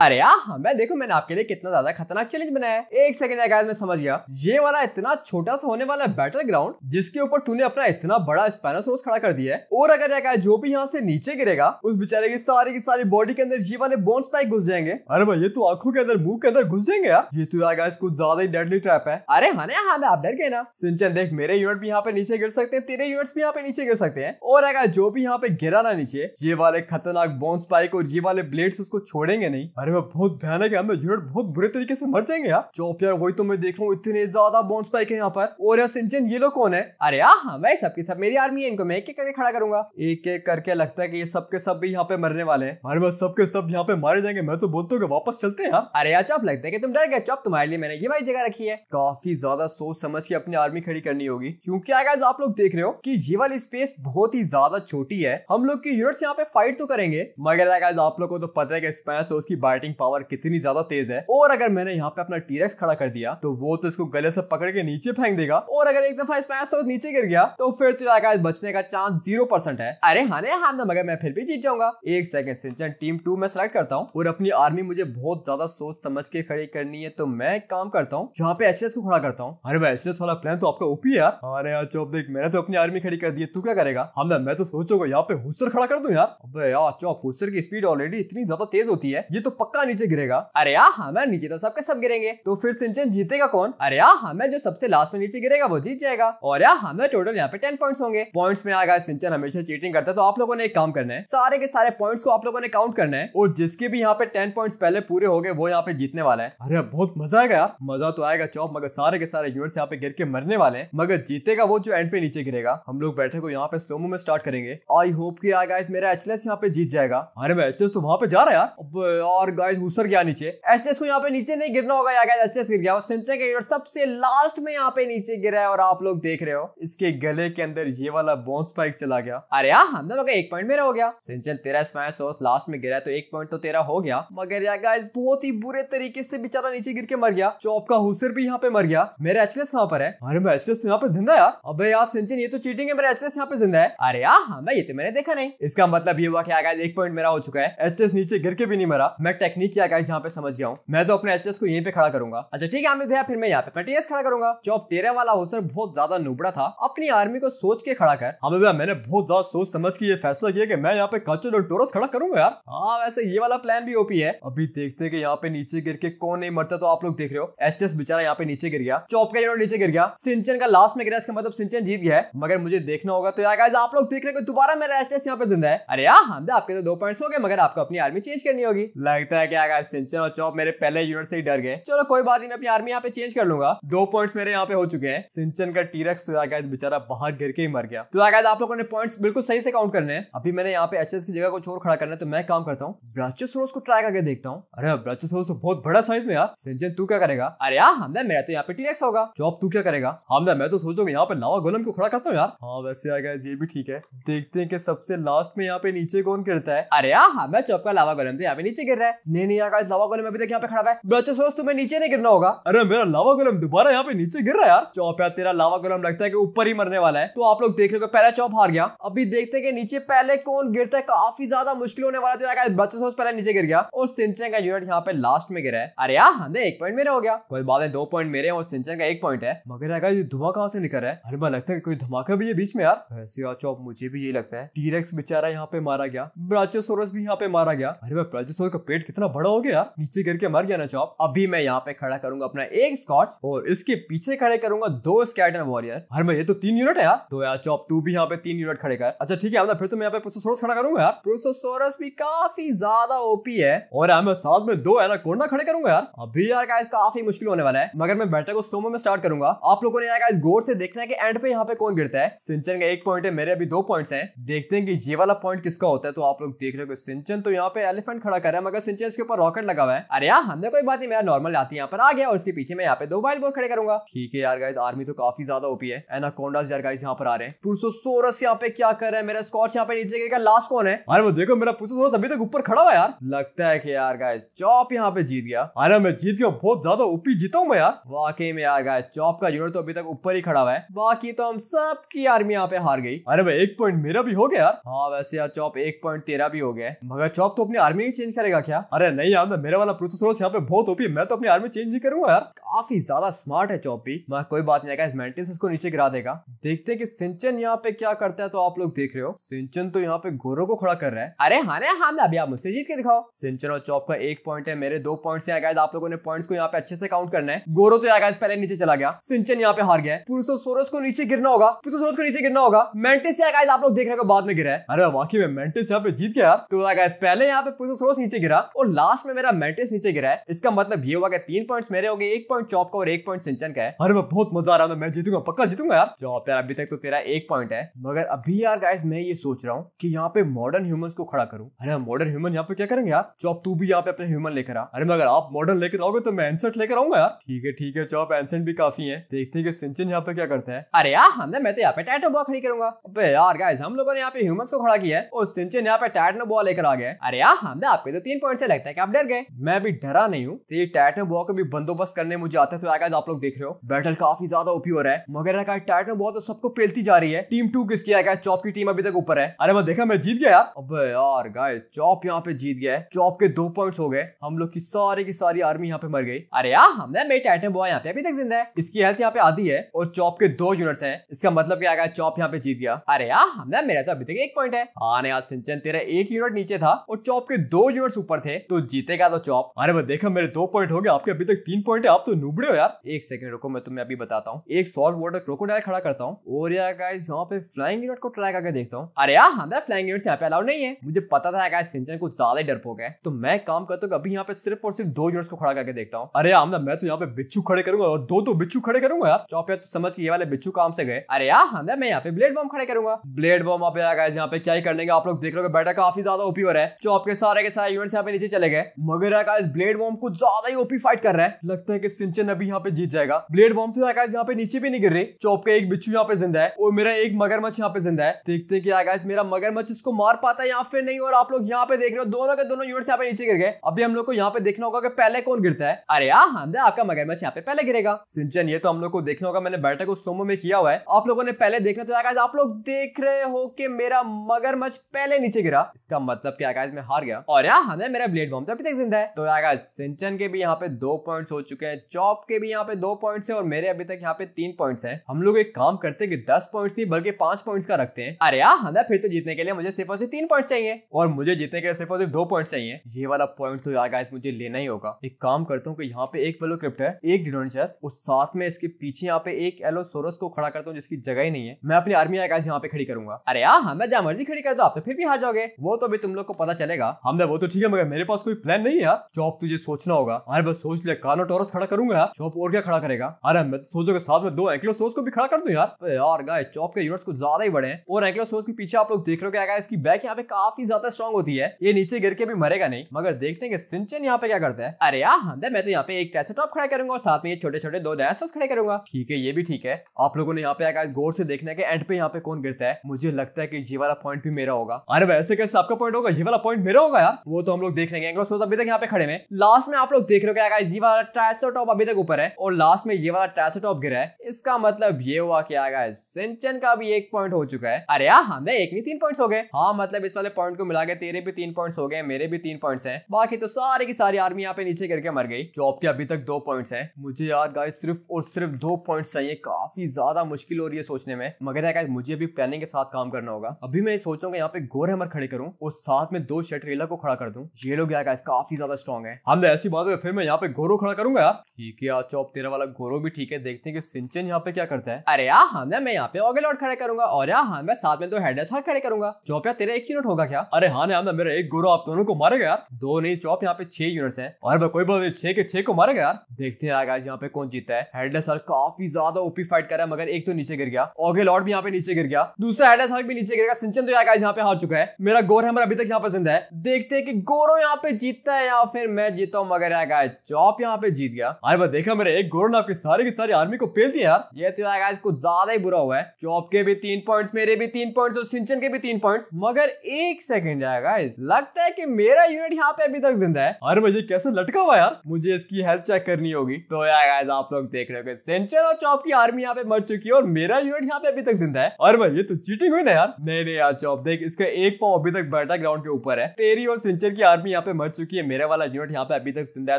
अरे आह मैं देखो मैंने आपके लिए कितना ज्यादा खतरनाक चैलेंज बनाया है एक सेकंड गाइस मैं समझ गया ये वाला इतना छोटा सा होने वाला बैटल ग्राउंड जिसके ऊपर तूने अपना इतना बड़ा सोर्स खड़ा कर दिया है और अगर गाइस जो भी यहाँ से नीचे गिरेगा उस बेचारे की सारी की सारी बॉडी के अंदर ये वाले बोन स्पाइक घुस जाएंगे अरे भाई ये तो आंखों के अंदर मुंह के अंदर घुस जाएंगे यार ये तो गाइस कुछ ज्यादा ही डेडली ट्रैप है अरे हाँ ना हाँ आप डर गए ना सिंचन देख मेरे यूनिट भी यहाँ पे नीचे गिर सकते हैं तेरे यूनिट भी यहाँ पे नीचे गिर सकते हैं और अगर जो भी यहाँ पे गिरा ना नीचे ये वाले खतरनाक बोन स्पाइक और ये वाले ब्लेड्स उसको छोड़ेंगे नहीं अरे वो बहुत भयानक है हमें यूनिट बहुत बुरे तरीके से मर जाएंगे यार जो यार वही तो मैं देख रहा हूँ इतने ज्यादा बॉन्स स्पाइक है यहाँ पर और यार सिंचन ये लोग कौन है अरे हाँ मैं सबके सब मेरी आर्मी है इनको मैं एक एक करके खड़ा करूंगा एक एक करके लगता है कि ये सबके सब भी यहाँ पे मरने वाले हैं अरे वो सबके सब यहाँ पे मारे जाएंगे मैं तो बोलता हूँ वापस चलते हैं यार हाँ। अरे यार चौप लगता है की तुम डर गए चौप तुम्हारे लिए मैंने ये वाली जगह रखी है काफी ज्यादा सोच समझ के अपनी आर्मी खड़ी करनी होगी क्योंकि आगे आप लोग देख रहे हो की ये वाली स्पेस बहुत ही ज्यादा छोटी है हम लोग की यूनिट यहाँ पे फाइट तो करेंगे मगर आगे आप लोग को तो पता है की स्पेस तो उसकी बाढ़ फाइटिंग पावर कितनी ज्यादा तेज है और अगर मैंने यहाँ पे अपना टीरेक्स खड़ा कर दिया तो वो तो इसको गले से पकड़ के नीचे फेंक देगा और अगर एक दफा स्मैश तो नीचे गिर गया तो फिर तो यार बचने का चांस जीरो है अरे हाँ हाँ ना मगर मैं फिर भी जीत जाऊंगा एक सेकंड सिंचन टीम टू में सेलेक्ट करता हूँ और अपनी आर्मी मुझे बहुत ज्यादा सोच समझ के खड़ी करनी है तो मैं काम करता हूँ जहाँ पे एच को खड़ा करता हूँ अरे भाई एच वाला प्लान तो आपका ओपी है अरे यार हाँ चौप देख मैंने तो अपनी आर्मी खड़ी कर दी है तू क्या करेगा हम हाँ ना मैं तो सोचूंगा यहाँ पे हुसर खड़ा कर दू यार अबे यार चौप हुसर की स्पीड ऑलरेडी इतनी ज्यादा तेज होती है ये तो पक्का नीचे गिरेगा अरे यार हमें हाँ, नीचे तो सबके सब गिरेंगे तो फिर सिंचन जीतेगा कौन अरे यार हमें हाँ, जो सबसे लास्ट में नीचे गिरेगा वो जीत जाएगा और यार हमें हाँ, टोटल यहाँ पे टेन पॉइंट होंगे पॉइंट्स में आगा सिंचन हमेशा चीटिंग करता है तो आप लोगों ने एक काम करना है सारे के सारे पॉइंट्स को आप लोगों ने काउंट करना है और जिसके भी यहाँ पे टेन पॉइंट पहले पूरे हो गए वो यहाँ पे जीतने वाला है अरे बहुत मजा आएगा यार मजा तो आएगा चौप मगर सारे के सारे यूनिट्स यहाँ पे गिर के मरने वाले मगर जीतेगा वो जो एंड पे नीचे गिरेगा हम लोग बैठे को यहाँ पे स्लोमो में स्टार्ट करेंगे आई होप की आएगा मेरा एचलेस यहाँ पे जीत जाएगा अरे मैं एचलेस तो वहाँ पे जा रहा है यार गाइस उसर गया नीचे एचटीएस को यहाँ पे नीचे नहीं गिरना होगा यार एचटीएस गिर गया और सिंचा का सबसे लास्ट में यहाँ पे नीचे गिरा है और आप लोग देख रहे हो इसके गले के अंदर ये वाला बोन्स स्पाइक चला गया अरे यार हमने लोग एक पॉइंट मेरा हो गया सिंचन तेरा स्मैश और लास्ट में गिरा तो एक पॉइंट तो तेरा हो गया मगर यार गाइस बहुत ही बुरे तरीके से बेचारा नीचे गिर के मर गया चौप का हुसर भी यहाँ पे मर गया मेरा एचलेस कहाँ पर है अरे मैं एचलेस तो यहाँ पर जिंदा यार अबे यार सिंचन ये तो चीटिंग है मेरा एचलेस यहाँ पे जिंदा है अरे यार हाँ, मैं ये तो मैंने देखा नहीं इसका मतलब ये हुआ कि आगाज एक पॉइंट मेरा हो चुका है एचलेस नीचे गिर के भी नहीं मरा मैं टेक्निक क्या गाइस यहाँ पे समझ गया हूँ मैं तो अपने एच को यहीं पे खड़ा करूंगा अच्छा ठीक है आमिर भैया फिर मैं यहाँ पे मटेरियल खड़ा करूंगा जो अब तेरह वाला होसर बहुत ज्यादा नुबड़ा था अपनी आर्मी को सोच के खड़ा कर आमिर हाँ, भैया मैंने बहुत ज्यादा सोच समझ के ये फैसला किया की मैं यहाँ पे कचर और टोरस खड़ा करूंगा यार हाँ वैसे ये वाला प्लान भी ओपी है अभी देखते हैं कि यहाँ पे नीचे गिर के कौन नहीं मरता तो आप लोग देख रहे हो एच बेचारा यहाँ पे नीचे गिर गया चौप का नीचे गिर गया सिंचन का लास्ट में गिर इसका मतलब सिंचन जीत गया है मगर मुझे देखना होगा तो यार आप लोग देख रहे हो दोबारा मेरा एच यहाँ पे जिंदा है अरे यार हमदा तो आपके तो दो पॉइंट्स हो गए मगर आपको अपनी आर्मी चेंज करनी होगी लाइक लगता है क्या आकाश और चौप मेरे पहले यूनिट से ही डर गए चलो कोई बात नहीं मैं अपनी आर्मी यहाँ पे चेंज कर लूंगा दो पॉइंट्स मेरे यहाँ पे हो चुके हैं सिंचन का टीरक्स तो आगे बेचारा बाहर गिर के ही मर गया तो आगे आप लोगों ने पॉइंट्स बिल्कुल सही से काउंट करने हैं अभी मैंने यहाँ पे एच की जगह को छोड़ खड़ा करना है तो मैं काम करता हूँ ब्राचोसोरस को ट्राई करके देखता हूँ अरे ब्राचोसोरस तो बहुत बड़ा साइज में यार सिंचन तू क्या करेगा अरे यार हमदा हाँ, मेरा तो यहाँ पे टीरक्स होगा चौप तू क्या करेगा हमदा हाँ, मैं तो सोचूंगा यहाँ पे लावा गोलम को खड़ा करता हूँ यार हाँ वैसे गया ये भी ठीक है देखते हैं कि सबसे लास्ट में यहाँ पे नीचे कौन गिरता है अरे यार हाँ, मैं चौप का लावा गोलम तो यहाँ पे नीचे गिर रहा है नहीं नहीं यार लावा गोलम अभी तक यहाँ पे खड़ा है बच्चे अच्छा सोच तुम्हें नीचे नहीं गिरना होगा अरे मेरा लावा गोलम दोबारा यहाँ पे नीचे गिर रहा है यार चौप यार तेरा लावा गोलम लगता है की ऊपर ही मरने वाला है तो आप लोग देख रहे हो पहला चौप हार गया अभी देखते हैं नीचे पहले कौन गिरता है काफी ज्यादा मुश्किल होने वाला तो यार बच्चे अच्छा सोच पहले नीचे गिर गया और सिंचन का यूनिट यहाँ पे लास्ट में गिरा है अरे यार एक पॉइंट मेरा हो गया कोई बात है दो पॉइंट मेरे और सिंचन का एक पॉइंट है मगर अगर ये धुआं कहाँ से निकल रहा है अरे मैं लगता है कोई धमाका भी है बीच में यार वैसे यार चौप मुझे भी ये लगता है टीरेक्स बेचारा यहाँ पे मारा गया ब्राचोसोरस अच्छा भी यहाँ पे मारा गया अरे भाई ब्राचोसोरस का पेट कितना बड़ा हो गया यार नीचे गिर के मर गया ना चॉप अभी मैं यहाँ पे खड़ा करूंगा अपना एक स्कॉट और इसके पीछे खड़े करूंगा दो स्कैटन वॉरियर हर मैं ये तो तीन यूनिट है यार तो यार चॉप तू भी यहाँ पे तीन यूनिट खड़े कर अच्छा ठीक है मतलब फिर तो मैं यहाँ पे प्रोसोसोरस खड़ा करूंगा यार प्रोसोसोरस भी काफी ज्यादा ओपी है और यार मैं साथ में दो है ना एनाकोंडा खड़े करूंगा यार अभी यार का काफी मुश्किल होने वाला है मगर मैं बैठे को स्टोमो में स्टार्ट करूंगा आप लोगों ने यार का गोर से देखना है कि एंड पे यहाँ पे कौन गिरता है सिंचन का एक पॉइंट है मेरे अभी दो पॉइंट्स हैं देखते हैं कि ये वाला पॉइंट किसका होता है तो आप लोग देख रहे हो सिंचन तो यहाँ पे एलिफेंट खड़ा कर रहा है मगर इंचेस के ऊपर रॉकेट लगा हुआ है अरे यार हमने कोई बात नहीं मैं नॉर्मल आती है यहाँ पर आ गया और उसके पीछे मैं यहाँ पे दो वाइल बोर्ड खड़े करूंगा ठीक है यार गाइज आर्मी तो काफी ज्यादा ओपी है एना कोंडा यार गाइज यहाँ पर आ रहे हैं पुरुषो सोरस यहाँ पे क्या कर रहे हैं मेरा स्कॉच यहाँ पे नीचे गिर लास्ट कौन है अरे वो देखो मेरा सोरस अभी तक ऊपर खड़ा हुआ यार लगता है कि यार गाइस चौप यहाँ पे जीत गया अरे मैं जीत गया बहुत ज्यादा ओपी जीता हूँ मैं यार वाकई में यार गाइस चौप का यूनिट तो अभी तक ऊपर ही खड़ा हुआ है बाकी तो हम सबकी आर्मी यहाँ पे हार गई अरे भाई एक पॉइंट मेरा भी हो गया यार हाँ वैसे यार चौप एक पॉइंट तेरा भी हो गया मगर चौप तो अपनी आर्मी ही चेंज करेगा क्या अरे नहीं यार मेरे वाला प्रोसेसर यहाँ पे बहुत ओपी मैं तो अपनी आर्मी चेंज ही करूंगा यार काफी ज्यादा स्मार्ट है चौपी मैं कोई बात नहीं आएगा मेंटेनेंस इसको नीचे गिरा देगा देखते हैं कि सिंचन यहाँ पे क्या करता है तो आप लोग देख रहे हो सिंचन तो यहाँ पे गोरो को खड़ा कर रहा है अरे हाँ हाँ अभी आप मुझसे जीत के दिखाओ सिंचन और चौप का एक पॉइंट है मेरे दो पॉइंट से है आप लोगों ने पॉइंट को यहाँ पे अच्छे से काउंट करना है गोरो तो आगाज पहले नीचे चला गया सिंचन यहाँ पे हार गया पुरुषो सोरस को नीचे गिरना होगा पुरुषो सोरस को नीचे गिरना होगा से आगाज आप लोग देख रहे हो बाद में गिरा है अरे वाकई में मेंटेस यहाँ पे जीत गया तो पहले यहाँ पे पुरुषो सोरस नीचे गिरा और लास्ट में मेरा मैट्रिक्स नीचे गिरा है इसका मतलब ये हुआ कि तीन पॉइंट्स मेरे हो गए एक पॉइंट चौप का और एक पॉइंट सिंचन का है अरे मैं बहुत मजा आ रहा हूँ मैं जीतूंगा पक्का जीतूंगा यार चौप यार अभी तक तो तेरा एक पॉइंट है मगर अभी यार गाइस मैं ये सोच रहा हूँ कि यहाँ पे मॉडर्न ह्यूमन को खड़ा करूँ अरे मॉडर्न ह्यूमन यहाँ पे क्या करेंगे यार चौप तू भी यहाँ पे अपने ह्यूमन लेकर आ अरे मगर आप मॉडर्न लेकर आओगे तो मैं एंसेंट लेकर आऊंगा यार ठीक है ठीक है चौप एंसेंट भी काफी है देखते हैं कि सिंचन यहाँ पे क्या करते हैं अरे यार हमने मैं तो यहाँ पे टाइटो बॉल खड़ी करूंगा अबे यार गाइस हम लोगों ने यहाँ पे ह्यूमन को खड़ा किया है और सिंचन यहाँ पे टैटो बॉल लेकर आ गया अरे यार हमने आपके तो तीन पॉइंट लगता है कि आप डर गए मैं भी डरा नहीं हूँ तो ये टाइटन बॉ का भी बंदोबस्त करने मुझे आता है तो आगे आप लोग देख रहे हो बैटल काफी ज्यादा ओपी हो रहा है मगर टाइटन बॉ तो सबको पेलती जा रही है टीम टू किसकी आएगा चौप की टीम अभी तक ऊपर है अरे मैं देखा मैं जीत गया यार अबे यार गाय चौप यहाँ पे जीत गया है चौप के दो पॉइंट हो गए हम लोग की सारी की सारी आर्मी यहाँ पे मर गई अरे यार हमने मेरे टाइटन बॉय यहाँ पे अभी तक जिंदा है इसकी हेल्थ यहाँ पे आधी है और चौप के दो यूनिट्स है इसका मतलब क्या आ गया चौप यहाँ पे जीत गया अरे यार हमने मेरा तो अभी तक एक पॉइंट है हाँ यार सिंचन तेरा एक यूनिट नीचे था और चौप के दो यूनिट्स ऊपर थे तो जीतेगा तो चौप अरे मैं देखो मेरे दो पॉइंट हो गए आपके अभी तक तीन पॉइंट है आप तो नुबड़े हो यार एक सेकंड रुको मैं तुम्हें अभी बताता हूँ एक सॉल्व वाटर क्रोकोडाइल खड़ा करता हूँ और यार गाइस यहाँ पे फ्लाइंग यूनिट को ट्राई करके देखता हूँ अरे यार हमें फ्लाइंग यूनिट यहाँ पे अलाउड नहीं है मुझे पता था गाइस सिंचन को ज्यादा डर हो गया तो मैं काम करता हूँ अभी यहाँ पे सिर्फ और सिर्फ दो यूनिट को खड़ा करके देखता हूँ अरे आमदा मैं तो यहाँ पे बिच्छू खड़े करूंगा और दो तो बिच्छू खड़े करूंगा यार चौपे तो समझ के ये वाले बिच्छू काम से गए अरे यार आमदा हाँ मैं यहाँ पे ब्लेड बॉम्ब खड़े करूंगा ब्लेड बॉम्ब आप यहाँ पे क्या ही करने आप लोग देख रहे हो बैठा काफी ज्यादा ओपी हो रहा है चौप के सारे के सारे यूनिट यहाँ पे नीचे चले गए मगर आकाश ब्लेड वॉर्म को ज्यादा ही ओपी फाइट कर रहा है लगता है कि सिंचन अभी यहाँ पे जीत जाएगा ब्लेड वॉर्म तो आकाश यहाँ पे नीचे भी नहीं गिर रहे चौप का एक बिच्छू यहाँ पे जिंदा है और मेरा एक मगरमच्छ यहाँ पे जिंदा है देखते हैं कि आकाश मेरा मगरमच्छ इसको मार पाता है यहाँ पे नहीं और आप लोग यहाँ पे देख रहे हो दोनों के दोनों यूनिट्स यहाँ पे नीचे गिर गए अभी हम लोग को यहाँ पे देखना होगा कि पहले कौन गिरता है अरे यहाँ आपका मगरमच्छ यहाँ पे पहले गिरेगा सिंचन ये तो हम लोग को देखना होगा मैंने बैठक उस स्लोमो में किया हुआ है आप लोगों ने पहले देखना तो आकाश आप लोग देख रहे हो कि मेरा मगरमच्छ पहले नीचे गिरा इसका मतलब कि आकाश में हार गया और यहाँ हमने मेरा है ब्लेड बॉम्ब तो अभी तक जिंदा है तो आएगा सिंचन के भी यहाँ पे दो पॉइंट्स हो चुके हैं चॉप के भी यहाँ पे दो पॉइंट्स हैं और मेरे अभी तक यहाँ पे तीन पॉइंट्स हैं हम लोग एक काम करते हैं कि दस पॉइंट्स नहीं बल्कि पांच पॉइंट्स का रखते हैं अरे यार हमें हाँ फिर तो जीतने के लिए मुझे सिर्फ और सिर्फ तीन पॉइंट चाहिए और मुझे जीतने के लिए सिर्फ और सिर्फ दो पॉइंट चाहिए ये वाला पॉइंट तो यार गाइस मुझे लेना ही होगा एक काम करता हूँ कि यहाँ पे एक वेलो क्रिप्ट है एक डिनोनशस और साथ में इसके पीछे यहाँ पे एक एलो सोरस को खड़ा करता हूँ जिसकी जगह ही नहीं है मैं अपनी आर्मी आकाश यहाँ पे खड़ी करूंगा अरे यार हमें हाँ, जहाँ मर्जी खड़ी कर दो आप तो फिर भी हार जाओगे वो तो अभी तुम लोग को पता चलेगा हमने वो तो ठीक है मगर मेरे पास कोई प्लान नहीं है यार जॉब तुझे सोचना होगा अरे बस सोच लिया कानो टोरस खड़ा करूंगा यार चौप और क्या खड़ा करेगा अरे मैं तो सोचो के साथ में दो एंकलो सोच को भी खड़ा कर दू यार यार गाय चौप के यूनिट कुछ ज्यादा ही बड़े हैं और सोच के पीछे आप लोग देख रहे हो क्या इसकी बैक यहाँ पे काफी ज्यादा स्ट्रॉग होती है ये नीचे गिर के भी मरेगा नहीं मगर देखते हैं सिंचन यहाँ पे क्या करता है अरे यहाँ मैं तो यहाँ पे एक टैसे टॉप खड़ा करूंगा और साथ में ये छोटे छोटे दो डायनासोर्स खड़े करूंगा ठीक है ये भी ठीक है आप लोगों ने यहाँ पे आकाश गौर से देखना है एंड पे यहाँ पे कौन गिरता है मुझे लगता है कि ये वाला पॉइंट भी मेरा होगा अरे वैसे कैसे आपका पॉइंट होगा ये वाला पॉइंट मेरा होगा यार वो तो हम लोग देख देख के तो अभी तक यहाँ पे खड़े हैं लास्ट में आप लोग देख रहे हो क्या ये वाला ट्रैसो टॉप अभी तक ऊपर है और लास्ट में ये वाला ट्रैसो टॉप गिरा है इसका मतलब ये हुआ कि आगा सिंचन का भी एक पॉइंट हो चुका है अरे यार हमें एक नहीं तीन पॉइंट हो गए हाँ मतलब इस वाले पॉइंट को मिला के तेरे भी तीन पॉइंट हो गए मेरे भी तीन पॉइंट है बाकी तो सारे की सारी आर्मी यहाँ पे नीचे करके मर गई जॉब के अभी तक दो पॉइंट है मुझे यार गाय सिर्फ और सिर्फ दो पॉइंट चाहिए काफी ज्यादा मुश्किल हो रही है सोचने में मगर यार मुझे अभी प्लानिंग के साथ काम करना होगा अभी मैं सोच रहा हूँ यहाँ पे गोर हैमर खड़े करूँ और साथ में दो शटरेला को खड़ा कर दूँ ये लोग गया गाइस काफी ज्यादा स्ट्रॉन्ग है हम हाँ, तो ऐसी बात है फिर मैं यहाँ पे घोरो खड़ा करूंगा यार ठीक है चौप तेरा वाला घोरो भी ठीक है देखते हैं कि सिंचन यहाँ पे क्या करता है अरे यार हमने हाँ, मैं यहाँ पे ऑगे लॉट खड़ा करूंगा और यार हाँ मैं साथ में तो हेड एस खड़े करूंगा चौप यार तेरा एक यूनिट होगा क्या अरे हाँ ना मेरा एक घोरो आप दोनों को मारेगा यार दो नहीं चौप यहाँ पे छह यूनिट है और मैं कोई बात नहीं छह के छह को मारेगा यार देखते हैं यार यहाँ पे कौन जीता है काफी ज्यादा ओपी फाइट करा है मगर एक तो नीचे गिर गया ओगे लॉट भी यहाँ पे नीचे गिर गया दूसरा हेड एस भी नीचे गिर गया सिंचन तो यार यहाँ पे हार चुका है मेरा गोर है अभी तक यहाँ पे जिंदा है देखते हैं कि गोरो यहाँ पे जीतता है या फिर मैं जीता हूँ मगर यार चौप यहाँ पे जीत गया अरे भाई देखा मेरे एक गोल ने आपकी सारी की सारी आर्मी को फेल दिया यार ये तो यार इसको ज्यादा ही बुरा हुआ है चौप के भी तीन पॉइंट्स मेरे भी तीन पॉइंट्स और सिंचन के भी तीन पॉइंट्स मगर एक सेकंड यार गाइस लगता है की मेरा यूनिट यहाँ पे अभी तक जिंदा है अरे मुझे कैसे लटका हुआ यार मुझे इसकी हेल्प चेक करनी होगी तो यार आप लोग देख रहे हो सिंचन और चौप की आर्मी यहाँ पे मर चुकी है और मेरा यूनिट यहाँ पे अभी तक जिंदा है अरे भाई ये तो चीटिंग हुई ना यार नहीं नहीं यार चौप देख इसका एक पाव अभी तक बैठा ग्राउंड के ऊपर है तेरी और सिंचन की आर्मी यहाँ पे मर चुकी है मेरे वाला यूनिट यहाँ पे अभी तक जिंदा है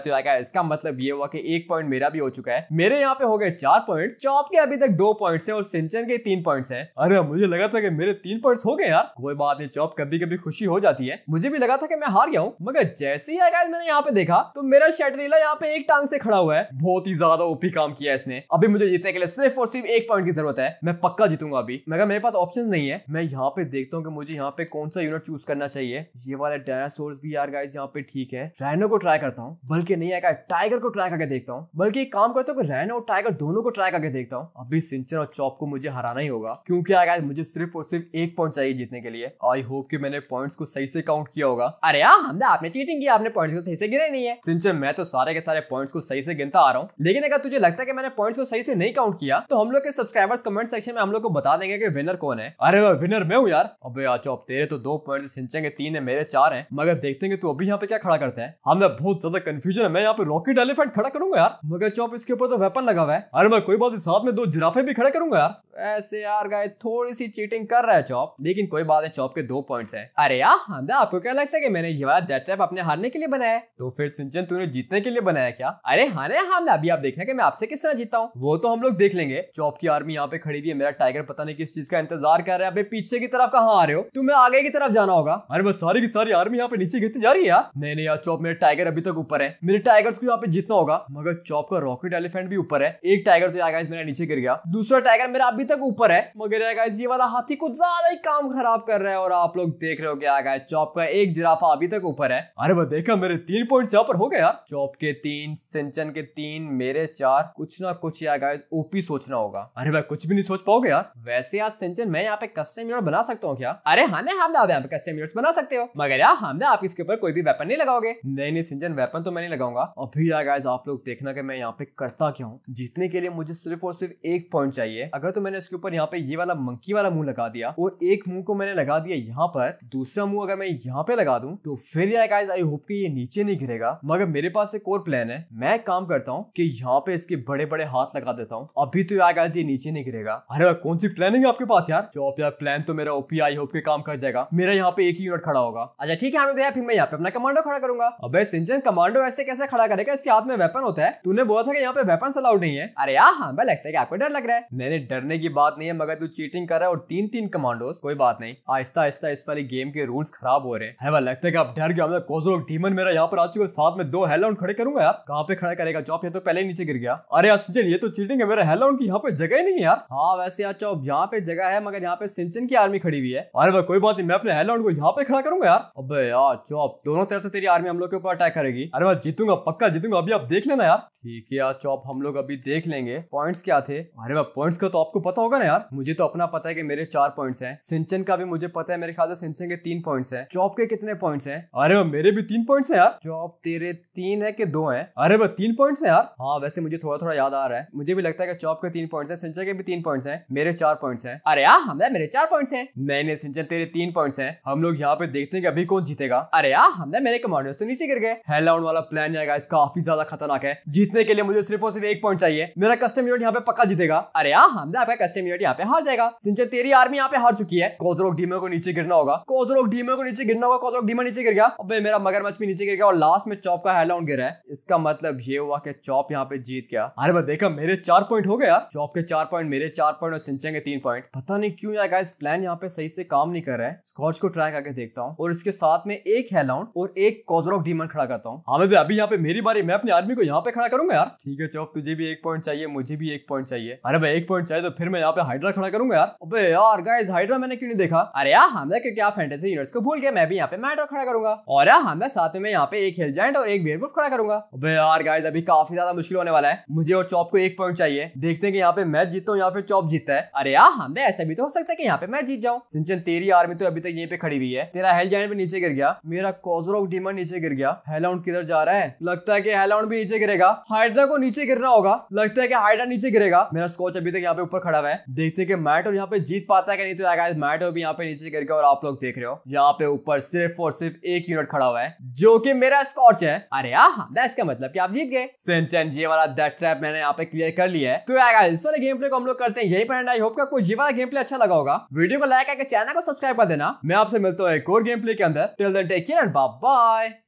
तो आएगा इसका मतलब ये हुआ कि एक पॉइंट मेरा भी हो चुका है मेरे यहाँ पे हो गए चार पॉइंट चौप के अभी तक दो पॉइंट है और सिंचन के तीन पॉइंट है अरे मुझे लगा था कि मेरे तीन पॉइंट हो गए यार कोई बात नहीं चौप कभी कभी खुशी हो जाती है मुझे भी लगा था कि मैं हार गया हूँ मगर जैसे ही आएगा मैंने यहाँ पे देखा तो मेरा शेटरीला यहाँ पे एक टांग से खड़ा हुआ है बहुत ही ज्यादा ओपी काम किया इसने अभी मुझे जीतने के लिए सिर्फ और सिर्फ एक पॉइंट की जरूरत है मैं पक्का जीतूंगा अभी मगर मेरे पास ऑप्शन नहीं है मैं यहाँ पे देखता हूँ कि मुझे यहाँ पे कौन सा यूनिट चूज करना चाहिए ये वाला डायनासोर भी यार गाइस गाइस यहाँ पे ठीक है रैनो को ट्राई करता हूँ बल्कि नहीं आएगा टाइगर को ट्राई करके देखता हूँ बल्कि एक काम करता हूँ रैनो और टाइगर दोनों को ट्राई करके देखता हूँ अभी सिंचन और चौप को मुझे हराना ही होगा क्योंकि आएगा मुझे सिर्फ और सिर्फ एक पॉइंट चाहिए जीतने के लिए आई होप की मैंने पॉइंट को सही से काउंट किया होगा अरे यार हमने आपने चीटिंग किया आपने पॉइंट को सही से गिरे नहीं है सिंचन मैं तो सारे के सारे पॉइंट को सही से गिनता आ रहा हूँ लेकिन अगर तुझे लगता है की मैंने पॉइंट को सही से नहीं काउंट किया तो हम लोग के सब्सक्राइबर्स कमेंट सेक्शन में हम लोग को बता देंगे की विनर कौन है अरे विनर मैं हूँ यार अब यार चौप तेरे तो दो पॉइंट सिंचन के तीन है मेरे चार है मगर देखते हैं तू को तो भी यहाँ पे क्या खड़ा करता है हमें हाँ, बहुत ज्यादा कंफ्यूजन है मैं यहाँ पे रॉकेट एलिफेंट खड़ा करूंगा यार मगर चौप इसके ऊपर तो वेपन लगा हुआ है अरे मैं कोई बात साथ में दो जिराफे भी खड़े करूंगा यार ऐसे यार गाय थोड़ी सी चीटिंग कर रहा है चौप लेकिन कोई बात है चौप के दो पॉइंट है अरे यार हाँ, आपको क्या लगता है की मैंने ये वाला डेट ट्रैप अपने हारने के लिए बनाया है तो फिर सिंचन तूने जीतने के लिए बनाया क्या अरे हाँ हाँ हमदा अभी आप देखना की मैं आपसे किस तरह जीता हूँ वो तो हम लोग देख लेंगे चौप की आर्मी यहाँ पे खड़ी हुई है मेरा टाइगर पता नहीं किस चीज का इंतजार कर रहे हैं अभी पीछे की तरफ कहाँ आ रहे हो तुम्हें आगे की तरफ जाना होगा अरे बस सारी की सारी आर्मी यहाँ पे नीचे गिरती जा रही ही यार नहीं नहीं यार चौप मेरे टाइगर अभी तक ऊपर है मेरे टाइगर को तो यहाँ पे जितना होगा मगर चौप का रॉकेट एलिफेंट भी ऊपर है एक टाइगर तो यार मेरा नीचे गिर गया दूसरा टाइगर मेरा अभी तक ऊपर है मगर यार ये वाला हाथी कुछ ज्यादा ही काम खराब कर रहा है और आप लोग देख रहे हो क्या गाइज चौप का एक जिराफा अभी तक ऊपर है अरे वो देखा मेरे तीन पॉइंट यहाँ पर हो गया यार चौप के तीन सिंचन के तीन मेरे चार कुछ ना कुछ यार गाइज ओपी सोचना होगा अरे भाई कुछ भी नहीं सोच पाओगे यार वैसे यार सिंचन मैं यहाँ पे कस्टम यूनिट बना सकता हूँ क्या अरे हाँ ना हम यहाँ पे कस्टम यूनिट बना सकते हो मगर यार हमने आप इसके ऊपर कोई भी वेपन नहीं लगाओगे नहीं नहीं सिंजन वेपन तो मैं नहीं लगाऊंगा और फिर यार गाइस आप लोग देखना कि मैं यहाँ पे करता क्या हूँ जीतने के लिए मुझे सिर्फ और सिर्फ एक पॉइंट चाहिए अगर तो मैंने इसके ऊपर यहाँ पे ये वाला मंकी वाला मुंह लगा दिया और एक मुंह को मैंने लगा दिया यहाँ पर दूसरा मुंह अगर मैं यहाँ पे लगा दू तो फिर यार गाइस आई होप की ये नीचे नहीं गिरेगा मगर मेरे पास एक और प्लान है मैं काम करता हूँ की यहाँ पे इसके बड़े बड़े हाथ लगा देता हूँ अभी तो यार गाइस ये नीचे नहीं गिरेगा अरे यार कौन सी प्लानिंग है आपके पास यार जो आप यार प्लान तो मेरा ओपी आई होप के काम कर जाएगा मेरा यहाँ पे एक ही यूनिट खड़ा होगा अच्छा ठीक है हमें भैया फिर मैं यहाँ पे अपना कमांडो खड़ा करूंगा अब सिंचन कमांडो ऐसे कैसे खड़ा करेगा इसके हाथ में वेपन होता है तूने बोला था कि यहाँ पे वेपन अलाउड नहीं है अरे यहाँ हाँ लगता है कि आपको डर लग रहा है मैंने डरने की बात नहीं है मगर तू चीटिंग कर रहा है और तीन तीन कमांडो कोई बात नहीं आहिस्ता आहिस्ता इस वाली गेम के रूल्स खराब हो रहे हैं लगता है की आप डर गया कोजो डीमन मेरा यहाँ पर आ चुका साथ में दो हेलाउंड खड़े करूंगा यार कहाँ पे खड़ा करेगा चौप ये तो पहले नीचे गिर गया अरे सिंचन ये तो चीटिंग है मेरा हेलाउंड की यहाँ पे जगह ही नहीं है यार हाँ वैसे यार चौप यहाँ पे जगह है मगर यहाँ पे सिंचन की आर्मी खड़ी हुई है अरे भाई कोई बात नहीं मैं अपने हेलाउंड को यहाँ पे खड़ा करूंगा यार अब यार चौप दोनों तरफ से तेरी आर्मी हम लोग के ऊपर अटैक करेगी अरे मैं जीतूंगा पक्का जीतूंगा अभी आप देख लेना यार ठीक है यार चौप हम लोग अभी देख लेंगे पॉइंट्स क्या थे अरे वह पॉइंट्स का तो आपको पता होगा ना यार मुझे तो अपना पता है कि मेरे चार पॉइंट्स हैं सिंचन का भी मुझे पता है मेरे ख्याल से सिंचन के तीन पॉइंट्स हैं चौप के कितने पॉइंट्स हैं अरे मेरे भी तीन पॉइंट्स हैं यार चौप तेरे तीन है कि दो है अरे वह तीन पॉइंट्स हैं यार हाँ वैसे मुझे थोड़ा थोड़ा याद आ रहा है मुझे भी लगता है कि चौप के तीन पॉइंट्स हैं सिंचन के भी तीन पॉइंट्स हैं मेरे चार पॉइंट्स हैं अरे यार हमारे मेरे चार पॉइंट्स हैं नहीं नहीं सिंचन तेरे तीन पॉइंट्स हैं हम लोग यहाँ पे देखते हैं कि अभी कौन जीतेगा अरे यार हमने मेरे कमांडर से नीचे गिर गए हेल डाउन वाला प्लान जाएगा इसका काफी ज्यादा खतरनाक है जीतने के लिए मुझे सिर्फ और सिर्फ एक पॉइंट चाहिए मेरा कस्टम यूनिट यहाँ पे पक्का जीतेगा अरे यहाँ हमने आपका कस्टम यूनिट यहाँ पे हार जाएगा सिंचे तेरी आर्मी यहाँ पे हार चुकी है कोजरोक डीमे को नीचे गिरना होगा कोजरोक डीमे को नीचे गिरना होगा कोजरोक डीमा नीचे गिर गया अब मेरा मगरमच्छ भी नीचे गिर गया और लास्ट में चौप का हेल डाउन गिरा है इसका मतलब ये हुआ कि चौप यहाँ पे जीत गया अरे मैं देखा मेरे चार पॉइंट हो गया चौप के चार पॉइंट मेरे चार पॉइंट और सिंचे के तीन पॉइंट पता नहीं क्यों यार गाइस प्लान यहाँ पे सही से काम नहीं कर रहा है स्कॉच को ट्राई करके देखता हूँ और इसके साथ में एक हेलाउंड और एक कॉजर ऑफ डीमन खड़ा करता हूँ हामिद अभी यहाँ पे मेरी बारी मैं अपने आर्मी को यहाँ पे खड़ा करूंगा यार ठीक है चौक तुझे भी एक पॉइंट चाहिए मुझे भी एक पॉइंट चाहिए अरे भाई एक पॉइंट चाहिए तो फिर मैं यहाँ पे हाइड्रा खड़ा करूंगा यार अबे यार गाइस हाइड्रा मैंने क्यों नहीं देखा अरे यार हमें क्योंकि आप फैंटेसी यूनिट्स को भूल गया मैं भी यहाँ पे मैट्रो खड़ा करूंगा और यार हमें हाँ, साथ में यहाँ पे एक हिल जाइंट और एक वेयरवुल्फ खड़ा करूंगा अबे यार गाइस अभी काफी ज्यादा मुश्किल होने वाला है मुझे और चौप को एक पॉइंट चाहिए देखते हैं कि यहाँ पे मैच जीतता हूँ या फिर चौप जीतता है अरे यार हमें हाँ, ऐसा भी तो हो सकता है कि यहाँ पे मैं जीत जाऊँ सिंचन तेरी आर्मी तो अभी तक यहीं पे खड़ी हुई है तेरा हेल जाइंट भी नीचे गिर गया मेरा सोजर ऑफ डीमन नीचे गिर गया हेलाउंड किधर जा रहा है लगता है कि हेलाउंड भी नीचे गिरेगा हाइड्रा को नीचे गिरना होगा लगता है कि हाइड्रा नीचे गिरेगा मेरा स्कॉच अभी तक यहाँ पे ऊपर खड़ा हुआ है देखते हैं कि मैट और यहाँ पे जीत पाता है कि नहीं तो यार मैट और भी यहाँ पे नीचे गिर गया और आप लोग देख रहे हो यहाँ पे ऊपर सिर्फ और सिर्फ एक यूनिट खड़ा हुआ है जो की मेरा स्कॉच है अरे आह इसका मतलब की आप जीत गए वाला दैट ट्रैप मैंने यहाँ पे क्लियर कर लिया है तो आएगा इस वाले गेम प्ले को हम लोग करते हैं यही पर आई होप का कोई जी वाला गेम प्ले अच्छा लगा होगा वीडियो को लाइक करके चैनल को सब्सक्राइब कर देना मैं आपसे मिलता हूँ एक और गेम प्ले के अंदर till then take care and bye Bye